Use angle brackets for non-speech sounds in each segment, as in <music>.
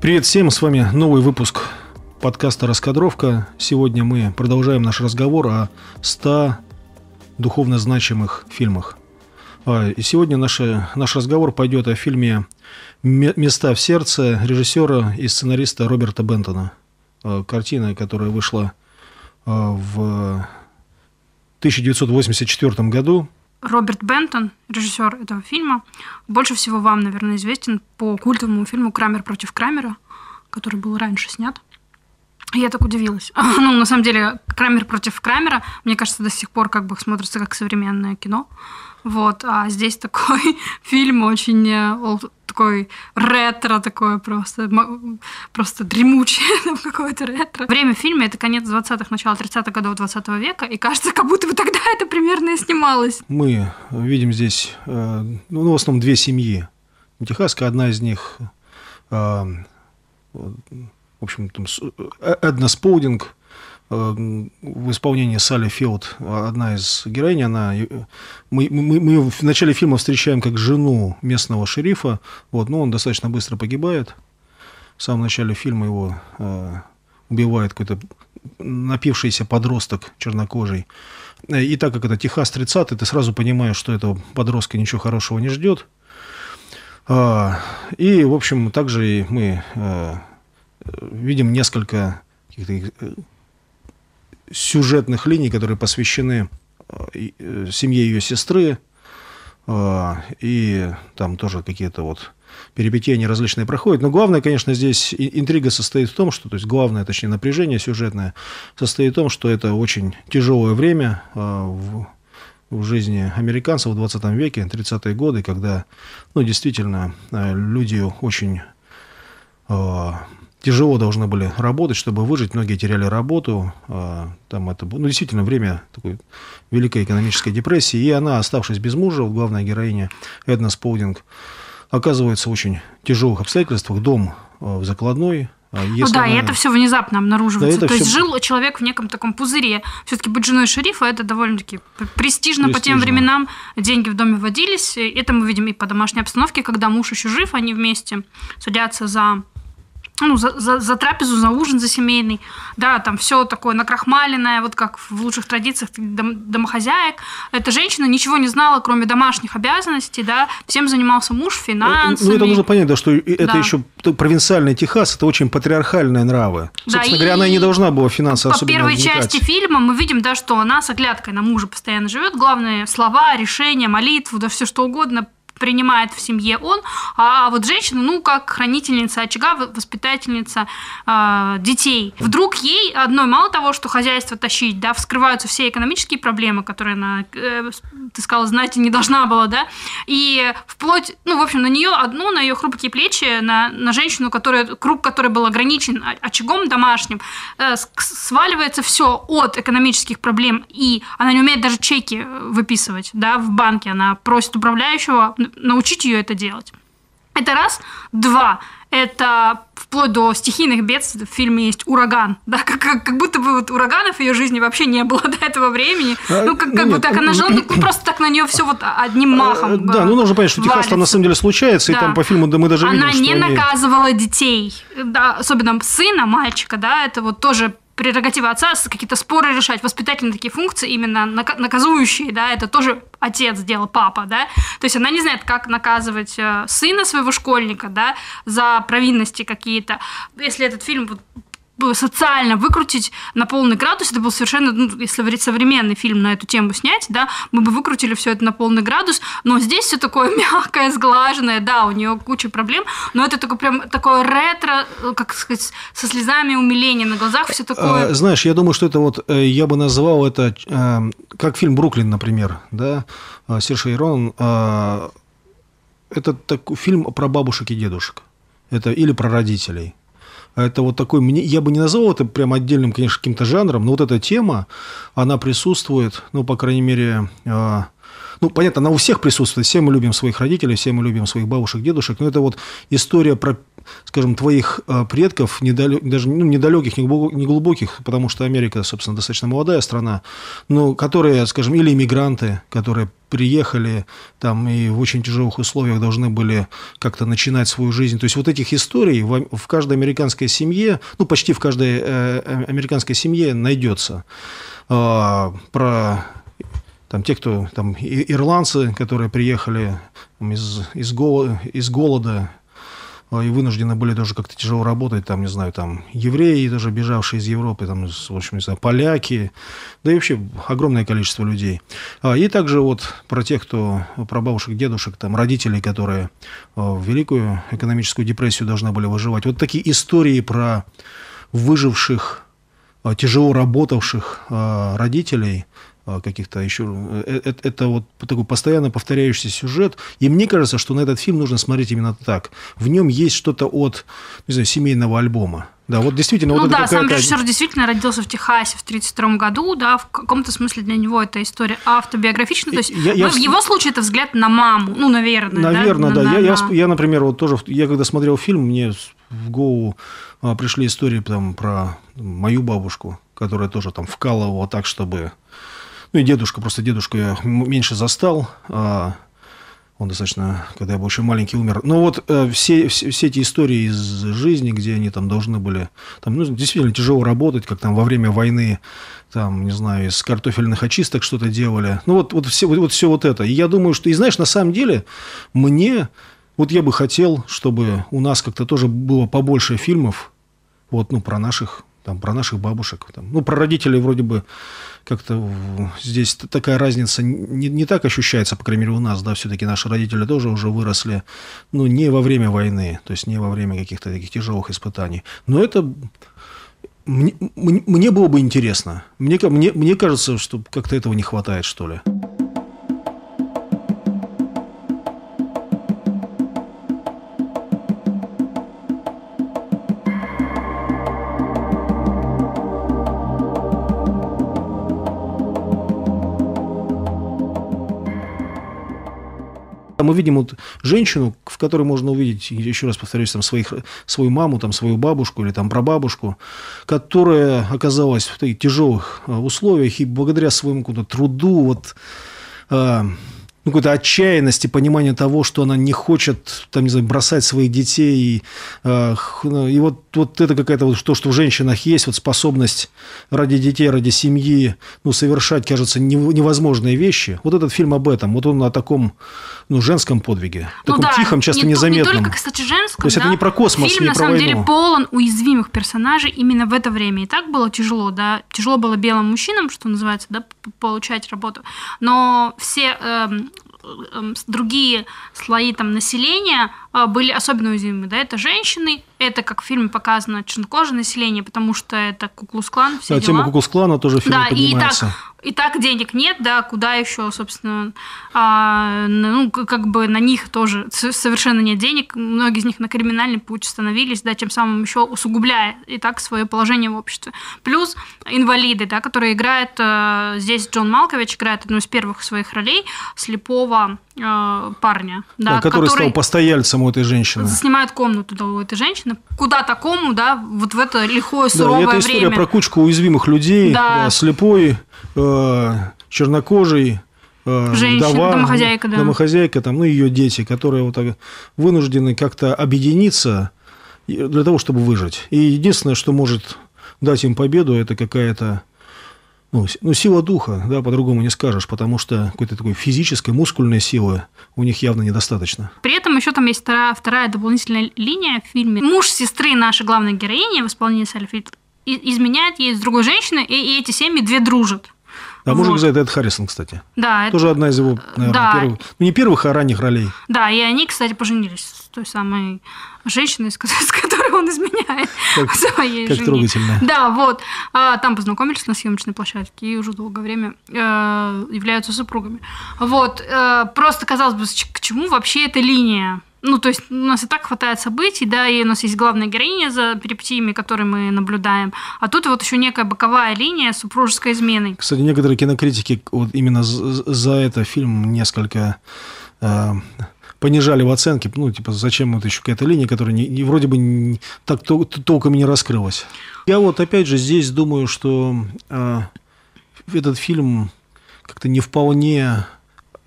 Привет всем, с вами новый выпуск подкаста «Раскадровка». Сегодня мы продолжаем наш разговор о 100 духовно значимых фильмах. А, и сегодня наша, наш разговор пойдет о фильме «Места в сердце» режиссера и сценариста Роберта Бентона. А, картина, которая вышла а, в 1984 году. Роберт Бентон, режиссер этого фильма, больше всего вам, наверное, известен по культовому фильму «Крамер против Крамера», который был раньше снят. Я так удивилась. <laughs> ну, на самом деле, Крамер против Крамера, мне кажется, до сих пор как бы смотрится как современное кино. Вот, а здесь <laughs> такой фильм очень э, такой ретро такое просто, просто дремучее <laughs> там какое-то ретро. Время фильма — это конец 20-х, начало 30-х годов 20 -го века, и кажется, как будто бы тогда это примерно и снималось. Мы видим здесь, э, ну, ну, в основном две семьи. Техасская, одна из них э, в общем, там, Эдна Споудинг э, в исполнении Салли Филд, одна из героинь, она, э, мы, мы, мы ее в начале фильма встречаем как жену местного шерифа, вот, но он достаточно быстро погибает. В самом начале фильма его э, убивает какой-то напившийся подросток чернокожий. Э, и так как это Техас 30 ты сразу понимаешь, что этого подростка ничего хорошего не ждет. А, и, в общем, также и мы видим несколько э, сюжетных линий, которые посвящены э, э, семье ее сестры, и там тоже какие-то вот перипетии они различные проходят. Но главное, конечно, здесь интрига состоит в том, что, то есть главное, точнее, напряжение сюжетное состоит в том, что это очень тяжелое время в, в жизни американцев в 20 веке, 30-е годы, когда, ну, действительно, люди очень тяжело должны были работать, чтобы выжить. Многие теряли работу. А, там это ну, действительно время такой великой экономической депрессии. И она, оставшись без мужа, главная героиня Эдна Сполдинг, оказывается в очень тяжелых обстоятельствах. Дом а, в закладной, а, ну если ну да, она... и это все внезапно обнаруживается. Да, То все... есть жил человек в неком таком пузыре. Все-таки быть женой шерифа это довольно-таки престижно, престижно по тем временам. Деньги в доме водились. Это мы видим и по домашней обстановке, когда муж еще жив, они вместе садятся за ну, за, за, за трапезу, за ужин, за семейный. Да, там все такое накрахмаленное, вот как в лучших традициях дом, домохозяек. Эта женщина ничего не знала, кроме домашних обязанностей, да, всем занимался муж, финансами. Ну, это нужно понять, да, что это да. еще провинциальный Техас, это очень патриархальные нравы. Собственно да, говоря, и она и не должна была финансово По первой возникать. части фильма мы видим, да, что она с оглядкой на мужа постоянно живет. Главные слова, решения, молитву, да все что угодно принимает в семье он, а, а вот женщина, ну, как хранительница очага, воспитательница э, детей. Вдруг ей одной, мало того, что хозяйство тащить, да, вскрываются все экономические проблемы, которые она, э, ты сказала, знать и не должна была, да, и вплоть, ну, в общем, на нее одну, на ее хрупкие плечи, на, на женщину, которая, круг который был ограничен очагом домашним, э, сваливается все от экономических проблем, и она не умеет даже чеки э, выписывать, да, в банке, она просит управляющего научить ее это делать. Это раз. Два. Это вплоть до стихийных бедствий. В фильме есть ураган. <laughs> Да, как, как, как будто бы вот ураганов в ее жизни вообще не было до этого времени. А, ну, как, как нет, бы так она жила, ну, ну просто так на нее все вот одним а, махом. Э, да, ну нужно понять, что техас на самом деле случается, да. и там по фильму да, мы даже она видим, Она не они... наказывала детей. Да, особенно сына, мальчика, да, это вот тоже прерогатива отца какие-то споры решать, воспитательные такие функции, именно наказующие, да, это тоже отец сделал, папа, да. То есть она не знает, как наказывать э, сына своего школьника, да, за провинности какие-то. Если этот фильм социально выкрутить на полный градус. Это был совершенно, ну, если говорить современный фильм на эту тему снять, да, мы бы выкрутили все это на полный градус, но здесь все такое <laughs> мягкое, сглаженное, да, у нее куча проблем, но это такое прям такое ретро, э, как сказать, со слезами умиления на глазах, все такое. А, знаешь, я думаю, что это вот, э, я бы назвал это, э, как фильм «Бруклин», например, да, Серж Ирон, это такой фильм про бабушек и дедушек. Это или про родителей. А это вот такой, мне, я бы не назвал это прям отдельным, конечно, каким-то жанром, но вот эта тема, она присутствует, ну, по крайней мере, а, ну, понятно, она у всех присутствует. Все мы любим своих родителей, все мы любим своих бабушек, дедушек. Но это вот история про скажем, твоих э, предков, недалек, даже ну, недалеких, неглубоких, потому что Америка, собственно, достаточно молодая страна, но которые, скажем, или иммигранты, которые приехали там и в очень тяжелых условиях должны были как-то начинать свою жизнь. То есть вот этих историй в, в каждой американской семье, ну почти в каждой э, э американской семье найдется э, про там те, кто там ирландцы, которые приехали из, из, голода, из голода Э, и вынуждены были тоже как-то тяжело работать, там, не знаю, там, евреи, тоже бежавшие из Европы, там, в общем, не знаю, поляки, да и вообще огромное количество людей. А, и также вот про тех, кто, про бабушек, дедушек, там, родителей, которые э, в Великую экономическую депрессию должны были выживать. Вот такие истории про выживших, э, тяжело работавших родителей, а, каких-то еще... Это, э, э, это вот такой постоянно повторяющийся сюжет. И мне кажется, что на этот фильм нужно смотреть именно так. В нем есть что-то от, не знаю, семейного альбома. Да, вот действительно. Ну вот да, сам режиссер действительно родился в Техасе в 1932 году, да, в каком-то смысле для него эта история автобиографична, то есть я, я... Ну, в его случае это взгляд на маму, ну, наверное. Наверное, да. да. На, я, на... я, например, вот тоже, я когда смотрел фильм, мне в голову а, пришли истории там про мою бабушку, которая тоже там вкалывала так, чтобы ну и дедушка, просто дедушку я меньше застал. А он достаточно, когда я был еще маленький, умер. Но ну вот э, все, все, все эти истории из жизни, где они там должны были... Там ну, действительно тяжело работать, как там во время войны, там, не знаю, из картофельных очисток что-то делали. Ну, вот, вот, все, вот, вот все вот это. И я думаю, что... И знаешь, на самом деле мне... Вот я бы хотел, чтобы у нас как-то тоже было побольше фильмов, вот, ну, про наших там, про наших бабушек. Там. Ну, про родителей вроде бы как-то здесь такая разница не, не так ощущается, по крайней мере, у нас, да, все-таки наши родители тоже уже выросли, ну, не во время войны, то есть не во время каких-то таких тяжелых испытаний. Но это мне, мне, мне было бы интересно. Мне, мне, мне кажется, что как-то этого не хватает, что ли. мы видим вот женщину, в которой можно увидеть, еще раз повторюсь, там своих, свою маму, там свою бабушку или там прабабушку, которая оказалась в таких тяжелых а, условиях и благодаря своему труду вот а, ну, какой-то отчаянности, понимания того, что она не хочет, там, не знаю, бросать своих детей. И, э, ну, и вот, вот это какая-то вот то, что в женщинах есть, вот способность ради детей, ради семьи, ну, совершать, кажется, невозможные вещи. Вот этот фильм об этом. Вот он о таком, ну, женском подвиге. Ну, таком да. тихом, часто не, незаметном. Не только, кстати, женском, То есть да? это не про космос, фильм, не про войну. Фильм, на самом деле, полон уязвимых персонажей именно в это время. И так было тяжело, да. Тяжело было белым мужчинам, что называется, да, получать работу. Но все... Эм, Э, другие слои там населения а, были особенно уязвимы, да, это женщины, это, как в фильме показано, чернокожее население, потому что это Куклус-клан, все Да, дела. тема Куклус-клана тоже в фильме да, поднимается. И так, и так денег нет, да, куда еще, собственно, а, ну, как бы на них тоже совершенно нет денег, многие из них на криминальный путь становились, да, тем самым еще усугубляя и так свое положение в обществе. Плюс инвалиды, да, которые играют, а, здесь Джон Малкович играет одну из первых своих ролей, слепого а, парня, да, да который, который стал постояльцем у у этой женщины. Снимают комнату да, у этой женщины. Куда такому, да, вот в это лихое, суровое время. да, это история время. про кучку уязвимых людей. Да. да слепой, э, чернокожий, э, женщина, вдова, домохозяйка, да. домохозяйка, там, ну, ее дети, которые вот так вынуждены как-то объединиться для того, чтобы выжить. И единственное, что может дать им победу, это какая-то ну, ну, сила духа, да, по-другому не скажешь, потому что какой-то такой физической, мускульной силы у них явно недостаточно. При этом еще там есть вторая, вторая дополнительная линия в фильме. Муж сестры нашей главной героини в исполнении Сальфит изменяет ей с другой женщиной, и, и эти семьи две дружат. А мужик вот. за это Эд Харрисон, кстати. Да, Тоже это... одна из его, наверное, да. первых, ну не первых, а ранних ролей. Да, и они, кстати, поженились той самой женщиной, <laughs> с которой он изменяет как, своей как жене. трогательно. Да, вот. А, там познакомились на съемочной площадке и уже долгое время э, являются супругами. Вот. Э, просто, казалось бы, к чему вообще эта линия? Ну, то есть у нас и так хватает событий, да, и у нас есть главная героиня за перипетиями, которые мы наблюдаем. А тут вот еще некая боковая линия супружеской измены. Кстати, некоторые кинокритики вот именно за это фильм несколько э, понижали в оценке, ну, типа, зачем вот еще какая-то линия, которая не, не, вроде бы не, так тол толком и не раскрылась. Я вот, опять же, здесь думаю, что э, этот фильм как-то не вполне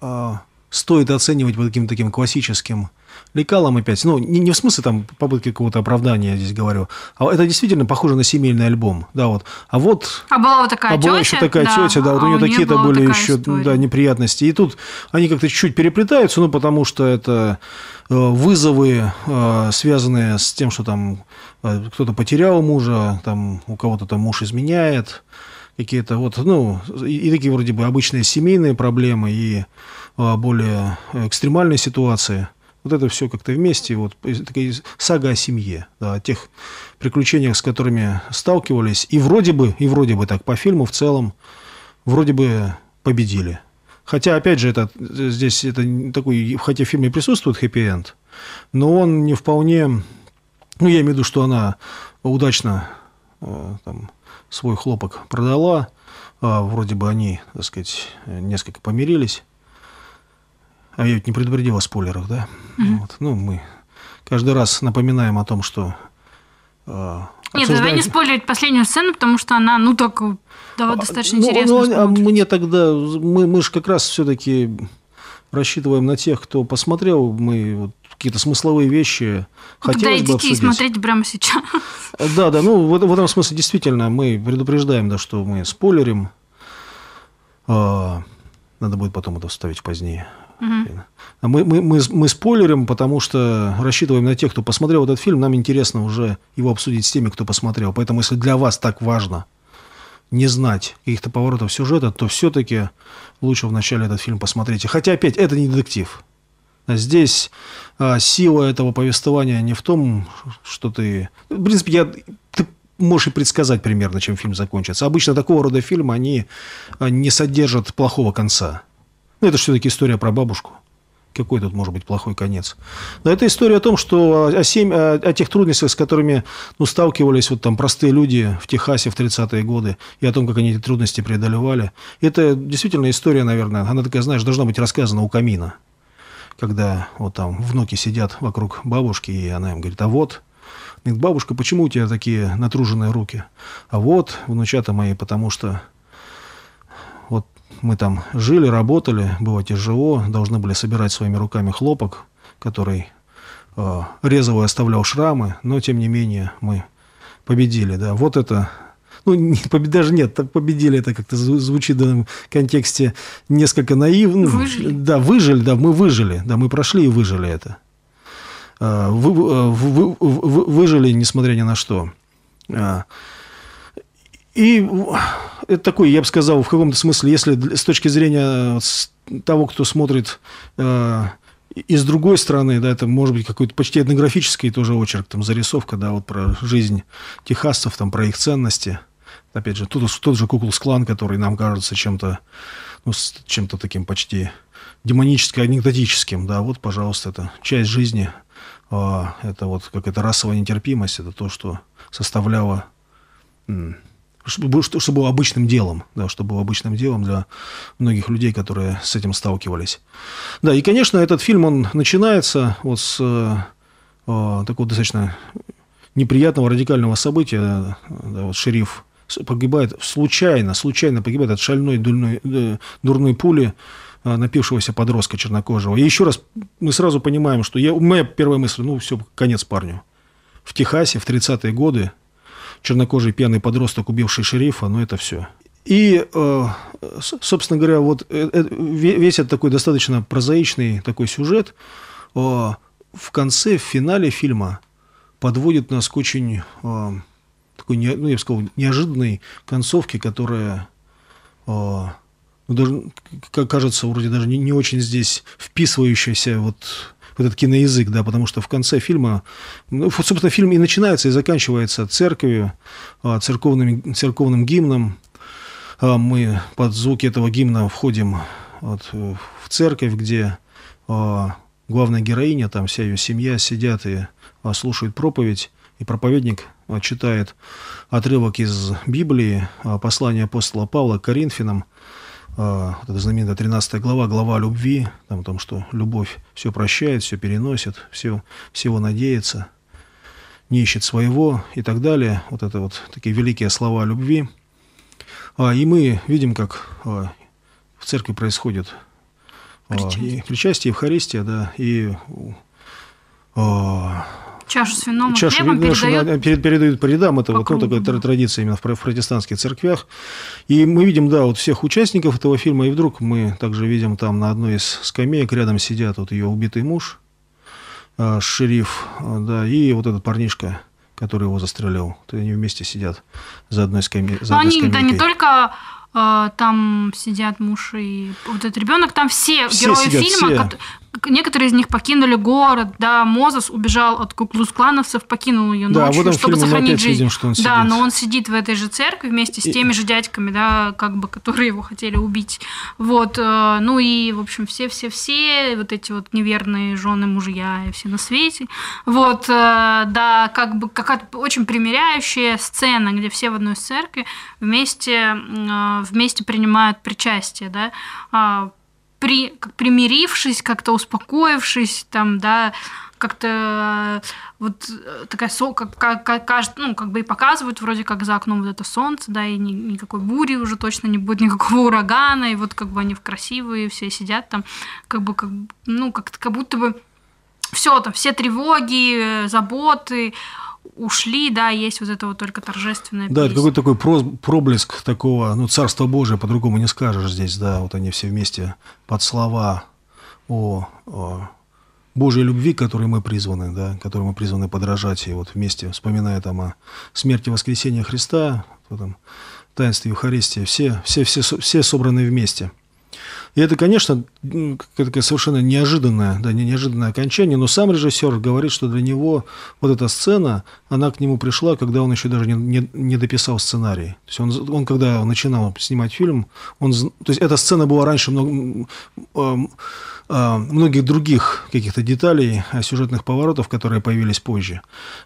э, стоит оценивать по таким таким классическим лекалам опять. Ну, не, не в смысле там попытки какого-то оправдания я здесь говорю, а это действительно похоже на семейный альбом. Да, вот. А вот... А была вот такая а была тетя. еще такая да, тетя, да, вот а у нее такие-то были еще да, неприятности. И тут они как-то чуть-чуть переплетаются, ну, потому что это э, вызовы, э, связанные с тем, что там э, кто-то потерял мужа, там у кого-то там муж изменяет, какие-то вот, ну, и такие вроде бы обычные семейные проблемы и более экстремальные ситуации – вот это все как-то вместе, вот такая сага о семье, да, о тех приключениях, с которыми сталкивались. И вроде бы, и вроде бы так, по фильму в целом, вроде бы победили. Хотя, опять же, это, здесь это такой, хотя в фильме присутствует хэппи-энд, но он не вполне, ну, я имею в виду, что она удачно э, там, свой хлопок продала, а вроде бы они, так сказать, несколько помирились, а я ведь не предупредил о спойлерах, да? mm Вот. Ну, мы каждый раз напоминаем о том, что... Э, Нет, давай не спойлерить последнюю сцену, потому что она, ну, так, э, да, а, достаточно ну, интересно ну, а Мне тогда... Мы, мы же как раз все-таки рассчитываем на тех, кто посмотрел. Мы вот какие-то смысловые вещи хотели бы обсудить. и смотрите прямо сейчас. Э, да, да, ну, в, в этом смысле действительно мы предупреждаем, да, что мы спойлерим. Э, надо будет потом это вставить позднее. Угу. Мы, мы, мы, мы спойлерим, потому что рассчитываем на тех, кто посмотрел этот фильм. Нам интересно уже его обсудить с теми, кто посмотрел. Поэтому, если для вас так важно не знать каких-то поворотов сюжета, то все-таки лучше вначале этот фильм посмотреть. Хотя, опять, это не детектив. А здесь а, сила этого повествования не в том, что ты... В принципе, я, ты можешь и предсказать примерно, чем фильм закончится. Обычно такого рода фильмы, они а, не содержат плохого конца. Но ну, это же все-таки история про бабушку. Какой тут может быть плохой конец? Но это история о том, что о, семь, о, о тех трудностях, с которыми ну, сталкивались вот там простые люди в Техасе в 30-е годы, и о том, как они эти трудности преодолевали. Это действительно история, наверное, она такая, знаешь, должна быть рассказана у камина. Когда вот там внуки сидят вокруг бабушки, и она им говорит, а вот, бабушка, почему у тебя такие натруженные руки? А вот, внучата мои, потому что мы там жили, работали, было тяжело, должны были собирать своими руками хлопок, который э, резово оставлял шрамы, но тем не менее мы победили. Да. Вот это ну, не, побед, даже нет, победили это как-то звучит в контексте несколько наивно. Выжили. Да, выжили, да, мы выжили, да, мы прошли и выжили это. Э, э, вы, вы, вы, выжили, несмотря ни на что. Э, и это такой, я бы сказал, в каком-то смысле, если с точки зрения э, того, кто смотрит э, и с другой стороны, да, это может быть какой-то почти этнографический тоже очерк, там зарисовка, да, вот про жизнь техасцев, там про их ценности. Опять же, тот, тот же Куклс Клан, который нам кажется чем-то, ну, чем-то таким почти демоническим, анекдотическим, да, вот, пожалуйста, это часть жизни, а, это вот как это расовая нетерпимость, это то, что составляло чтобы, чтобы было обычным делом, да, чтобы было обычным делом для многих людей, которые с этим сталкивались. Да, и, конечно, этот фильм, он начинается вот с э, э такого достаточно неприятного, радикального события. Да, вот шериф погибает случайно, случайно погибает от шальной дурной, э, дурной пули э, напившегося подростка чернокожего. И еще раз, мы сразу понимаем, что я, моя первая мысль, ну все, конец парню. В Техасе в 30-е годы чернокожий пьяный подросток, убивший шерифа, но ну, это все. И, э, собственно говоря, вот э, э, весь этот такой достаточно прозаичный такой сюжет в конце, в финале фильма подводит нас к очень такой, ну, я бы сказал, неожиданной концовке, которая ну, даже, кажется, вроде даже не, не очень здесь вписывающаяся вот этот киноязык, да, потому что в конце фильма, ну, собственно, фильм и начинается, и заканчивается церковью, а, церковным, церковным гимном. А, мы под звуки этого гимна входим вот, в церковь, где а, главная героиня, там вся ее семья сидят и слушают проповедь, и проповедник читает отрывок из Библии, послание апостола Павла к Коринфянам, а, вот эта знаменитая 13 глава, глава любви, там о том, что любовь все прощает, все переносит, все, всего надеется, не ищет своего и так далее. Вот это вот такие великие слова любви. А, и мы видим, как а, в церкви происходит а, причастие, и, причастие Евхаристия, да, и а, чашу с вином и хлебом вина, передают... Перед, передают по рядам. Это по вот, ну, такая традиция именно в протестантских церквях. И мы видим, да, вот всех участников этого фильма, и вдруг мы также видим там на одной из скамеек рядом сидят вот ее убитый муж, а, шериф, а, да, и вот этот парнишка, который его застрелил. То есть они вместе сидят за одной скамейкой. Но они, скамейкой. да, не только а, там сидят муж и вот этот ребенок, там все, все герои сидят, фильма, все. Некоторые из них покинули город, да, Мозес убежал от куклус-клановцев, покинул ее да, ночью, чтобы сохранить жизнь. Видим, что он сидит. да, но он сидит в этой же церкви вместе с и... теми же дядьками, да, как бы, которые его хотели убить. Вот, э, ну и, в общем, все-все-все, вот эти вот неверные жены, мужья и все на свете. Вот, э, да, как бы какая-то очень примиряющая сцена, где все в одной церкви вместе, э, вместе принимают причастие, да, а, при, как примирившись, как-то успокоившись, там, да, как-то э, вот э, такая со, как, как, как, ну, как бы и показывают вроде как за окном вот это солнце, да, и ни, никакой бури уже точно не будет, <laughs> никакого урагана, и вот как бы они в красивые, все сидят там, как бы, как, ну, как, как будто бы все там, все тревоги, э, заботы, ушли, да, есть вот это вот только торжественное. Да, это какой-то такой проблеск такого, ну, Царство Божие, по-другому не скажешь здесь, да, вот они все вместе под слова о, о Божьей любви, которой мы призваны, да, которой мы призваны подражать, и вот вместе, вспоминая там о смерти воскресения Христа, потом таинстве Евхаристии, все, все, все, все собраны вместе – и это, конечно, какое-то совершенно неожиданное, да, не неожиданное окончание, но сам режиссер говорит, что для него вот эта сцена, она к нему пришла, когда он еще даже не, не, не дописал сценарий. То есть он, он, когда начинал снимать фильм, он, то есть эта сцена была раньше много, а, а, многих других каких-то деталей, а, сюжетных поворотов, которые появились позже.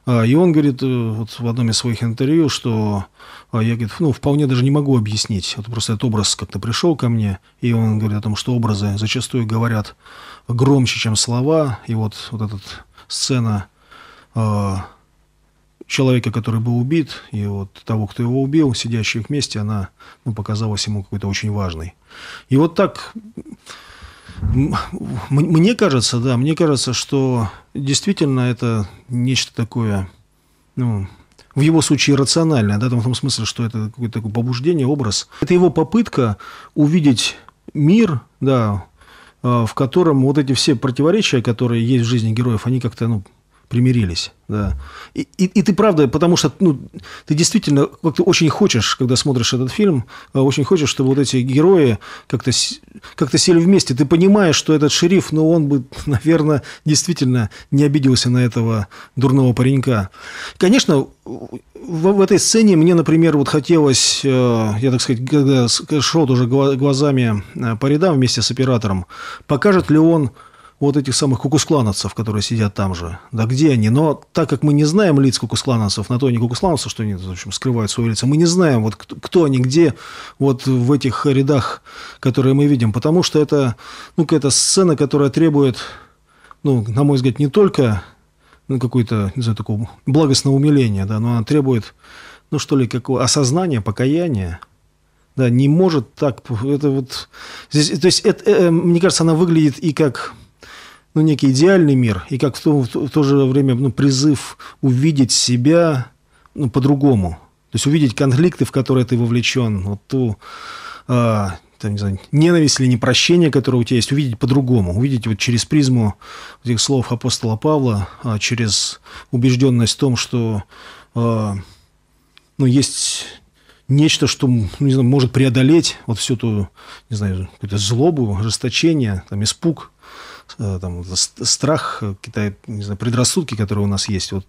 И он говорит э, вот в одном из своих интервью, что я говорит, ну, вполне даже не могу объяснить. Вот просто этот образ как-то пришел ко мне, и он говорит, о том, что образы зачастую говорят громче, чем слова. И вот, вот эта сцена э, человека, который был убит, и вот того, кто его убил, сидящие вместе, она ну, показалась ему какой-то очень важной. И вот так, мне кажется, да, мне кажется, что действительно это нечто такое, ну, в его случае рациональное, да, в том смысле, что это какое-то такое побуждение, образ. Это его попытка увидеть мир, да, а, в котором вот эти все противоречия, которые есть в жизни героев, они как-то ну, примирились, да. И, и, и ты правда, потому что ну, ты действительно как-то очень хочешь, когда смотришь этот фильм, э, очень хочешь, чтобы вот эти герои как-то как то сели вместе. Ты понимаешь, что этот шериф, ну, он бы, <laughs> наверное, действительно не обиделся на этого дурного паренька. Конечно, в, в этой сцене мне, например, вот хотелось, э, я так сказать, когда шел уже глазами э, по рядам вместе с оператором, покажет ли он вот этих самых кукусклановцев, которые сидят там же. Да где они? Но так как мы не знаем лиц кукусклановцев, на то и не кукусклановцы, что они, в общем, скрывают свои лица, мы не знаем, вот кто они, где, вот в этих рядах, которые мы видим, потому что это, ну, какая-то сцена, которая требует, ну, на мой взгляд, не только ну, какое то не знаю, такого благостного умиления, да, но она требует, ну, что ли, какого осознания, покаяния, да, не может так. Это вот здесь, то есть, это, э, э, мне кажется, она выглядит и как ну, некий идеальный мир, и как в то, в то же время ну, призыв увидеть себя ну, по-другому. То есть увидеть конфликты, в которые ты вовлечен, вот ту э, там, не знаю, ненависть или непрощение, которое у тебя есть, увидеть по-другому, увидеть вот через призму этих слов апостола Павла, а через убежденность в том, что э, ну, есть нечто, что ну, не знаю, может преодолеть вот всю ту, не знаю, какую-то злобу, ожесточение, там, испуг, Э, там, страх, китай не знаю, предрассудки, которые у нас есть. Вот.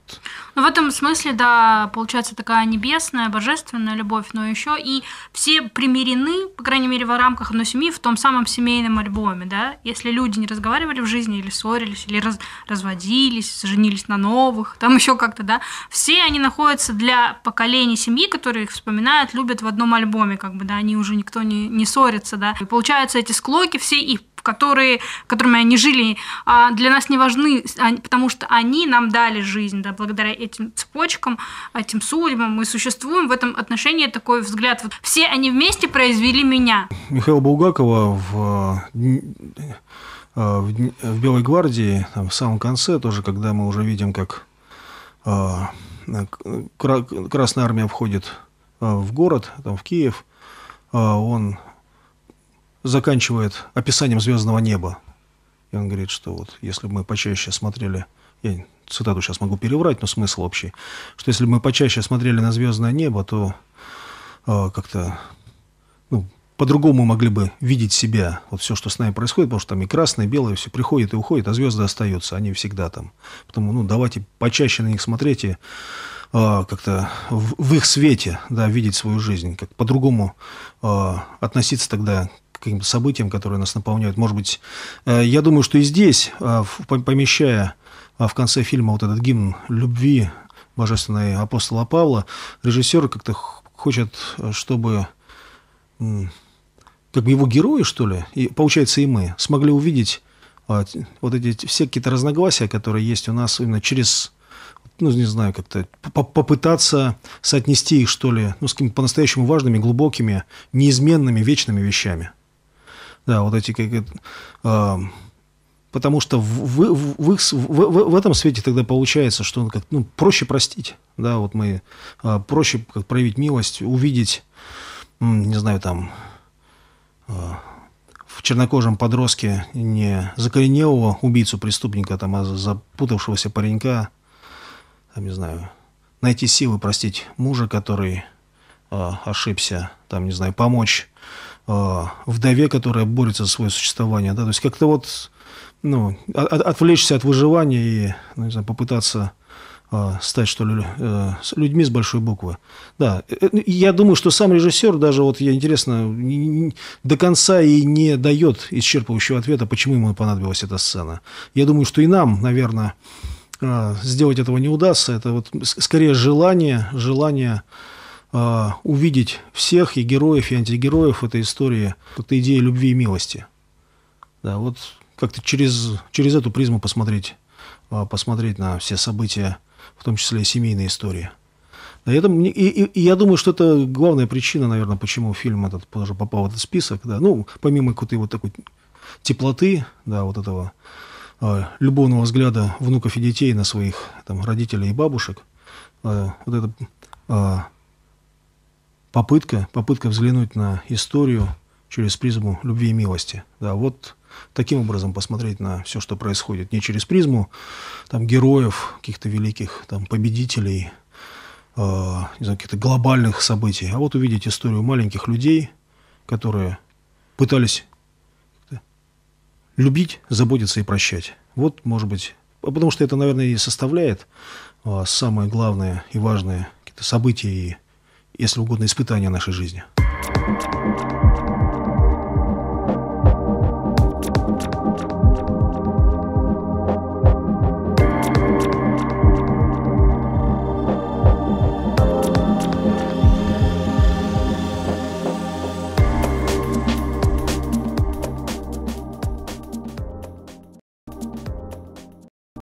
Ну, в этом смысле, да, получается такая небесная, божественная любовь, но еще и все примирены, по крайней мере, в рамках одной семьи, в том самом семейном альбоме, да? Если люди не разговаривали в жизни или ссорились, или раз, разводились, женились на новых, там еще как-то, да, все они находятся для поколений семьи, которые их вспоминают, любят в одном альбоме, как бы, да, они уже никто не, не ссорится, да. И получается, эти склоки все и которые, которыми они жили, а, для нас не важны, а, потому что они нам дали жизнь, да, благодаря этим цепочкам, этим судьбам мы существуем. В этом отношении такой взгляд. Вот все они вместе произвели меня. Михаил Булгакова в а, в, Белой гвардии, там, в самом конце тоже, когда мы уже видим, как э, Красная армия входит в город, там, в Киев, э, он заканчивает описанием звездного неба. И он говорит, что вот если бы мы почаще смотрели, я цитату сейчас могу переврать, но смысл общий, что если бы мы почаще смотрели на звездное небо, то э, как-то ну, по-другому могли бы видеть себя, вот все, что с нами происходит, потому что там и красное, и белое, все приходит и уходит, а звезды остаются, они всегда там. Потому, ну, давайте почаще на них смотреть и э, как-то в, в их свете, да, видеть свою жизнь, как по-другому э, относиться тогда каким-то событиям, которые нас наполняют. Может быть, э, я думаю, что и здесь, э, помещая э, в конце фильма вот этот гимн любви божественной апостола Павла, режиссер как-то хочет, чтобы как бы его герои, что ли, и, получается, и мы, смогли увидеть вот эти все какие-то разногласия, которые есть у нас именно через ну, не знаю, как-то попытаться соотнести их, что ли, ну, с какими-то по-настоящему важными, глубокими, неизменными, вечными вещами. Да, вот эти как э, потому что в, в, в, их, в, в этом свете тогда получается, что он ну, как ну проще простить, да, вот мы э, проще как проявить милость, увидеть, не знаю там. Э, в чернокожем подростке не закоренелого убийцу-преступника, там, а запутавшегося паренька, там, не знаю, найти силы простить мужа, который э, ошибся, там, не знаю, помочь Э, вдове, которая борется за свое существование. Да? То есть как-то вот ну, отвлечься от выживания и ну, не знаю, попытаться э, стать, что ли, э, людьми с большой буквы. Да, ну, я думаю, что сам режиссер даже, вот я интересно, до конца и не дает исчерпывающего ответа, почему ему понадобилась эта сцена. Я думаю, что и нам, наверное, сделать этого не удастся. Это вот скорее желание, желание э, увидеть всех и героев, и антигероев этой истории, как-то идея любви и милости. Да, вот как-то через, через эту призму посмотреть, э, посмотреть на все события, в том числе и семейные истории. Да, это, и, и, и я думаю, что это главная причина, наверное, почему фильм этот тоже попал в этот список. Да, ну, помимо какой-то вот такой теплоты, да, вот этого э, любовного взгляда внуков и детей на своих там, родителей и бабушек, э, вот это э, попытка, попытка взглянуть на историю через призму любви и милости. Да, вот таким образом посмотреть на все, что происходит. Не через призму там, героев, каких-то великих там, победителей, э, каких-то глобальных событий, а вот увидеть историю маленьких людей, которые пытались любить, заботиться и прощать. Вот, может быть, а потому что это, наверное, и составляет э, а, самые главные и важные какие-то события и если угодно, испытание нашей жизни.